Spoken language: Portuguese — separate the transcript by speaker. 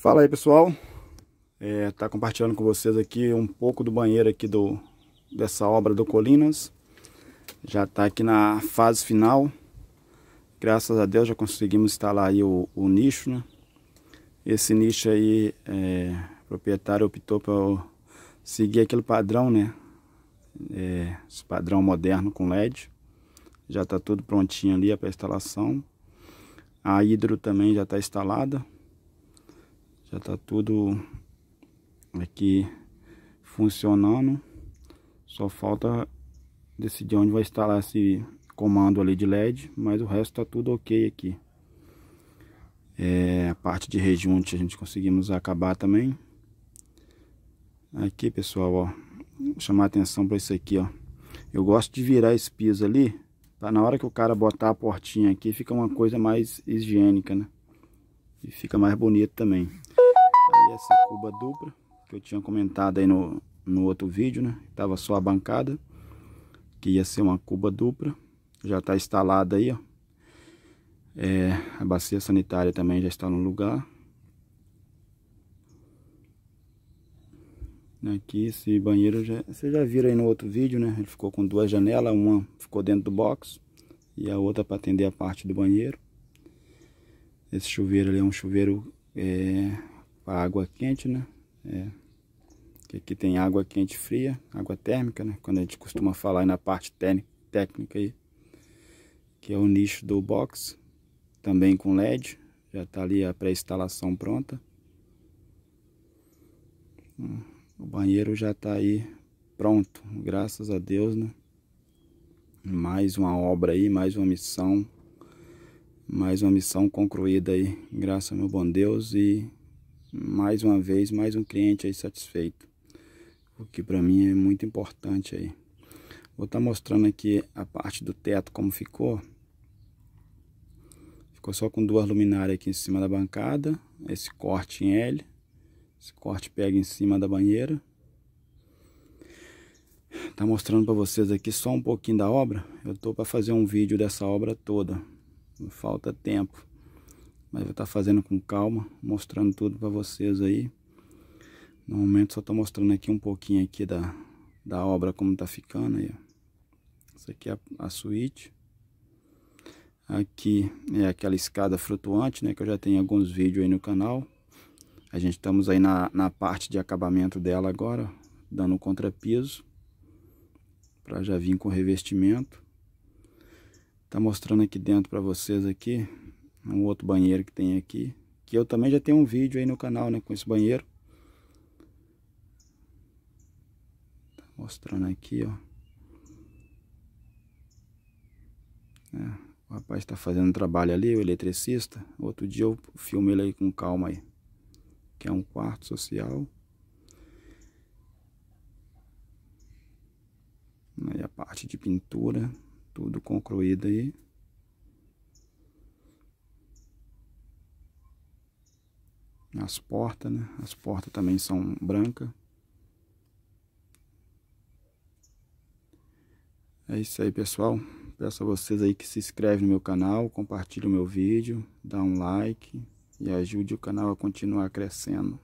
Speaker 1: Fala aí pessoal, é, tá compartilhando com vocês aqui um pouco do banheiro aqui do, dessa obra do Colinas. Já tá aqui na fase final, graças a Deus já conseguimos instalar aí o, o nicho, né? Esse nicho aí, é, o proprietário optou para seguir aquele padrão, né? É, esse padrão moderno com LED. Já tá tudo prontinho ali para instalação. A hidro também já está instalada. Já tá tudo aqui funcionando. Só falta decidir onde vai instalar esse comando ali de LED, mas o resto tá tudo ok aqui. É, a parte de rejunte a gente conseguimos acabar também. Aqui, pessoal, ó. Vou chamar atenção para isso aqui, ó. Eu gosto de virar esse piso ali, para Na hora que o cara botar a portinha aqui, fica uma coisa mais higiênica, né? E fica mais bonito também aqui essa cuba dupla que eu tinha comentado aí no, no outro vídeo, né? Tava só a bancada, que ia ser uma cuba dupla. Já está instalada aí, ó. É, a bacia sanitária também já está no lugar. Aqui esse banheiro, já, você já viram aí no outro vídeo, né? Ele ficou com duas janelas, uma ficou dentro do box e a outra para atender a parte do banheiro. Esse chuveiro ali é um chuveiro é, a água quente, né? É. Que aqui tem água quente e fria, água térmica, né? Quando a gente costuma falar na parte técnica aí, que é o nicho do box, também com LED, já tá ali a pré-instalação pronta. Hum, o banheiro já tá aí pronto, graças a Deus, né? Mais uma obra aí, mais uma missão, mais uma missão concluída aí, graças ao meu bom Deus e mais uma vez, mais um cliente aí satisfeito. O que para mim é muito importante aí. Vou estar tá mostrando aqui a parte do teto como ficou. Ficou só com duas luminárias aqui em cima da bancada. Esse corte em L. Esse corte pega em cima da banheira. Tá mostrando para vocês aqui só um pouquinho da obra. Eu tô para fazer um vídeo dessa obra toda. falta tempo mas vou estar tá fazendo com calma, mostrando tudo para vocês aí. No momento só estou mostrando aqui um pouquinho aqui da, da obra como está ficando aí. Isso aqui é a, a suíte. Aqui é aquela escada flutuante, né, que eu já tenho alguns vídeos aí no canal. A gente estamos aí na, na parte de acabamento dela agora, dando contrapiso. Para já vir com revestimento. Tá mostrando aqui dentro para vocês aqui um outro banheiro que tem aqui, que eu também já tenho um vídeo aí no canal, né, com esse banheiro. Tá mostrando aqui, ó. É, o rapaz está fazendo trabalho ali, o eletricista. Outro dia eu filmo ele aí com calma aí. Que é um quarto social. Aí a parte de pintura, tudo concluído aí. As portas, né? As portas também são brancas. É isso aí, pessoal. Peço a vocês aí que se inscreve no meu canal, compartilhe o meu vídeo, dá um like e ajude o canal a continuar crescendo.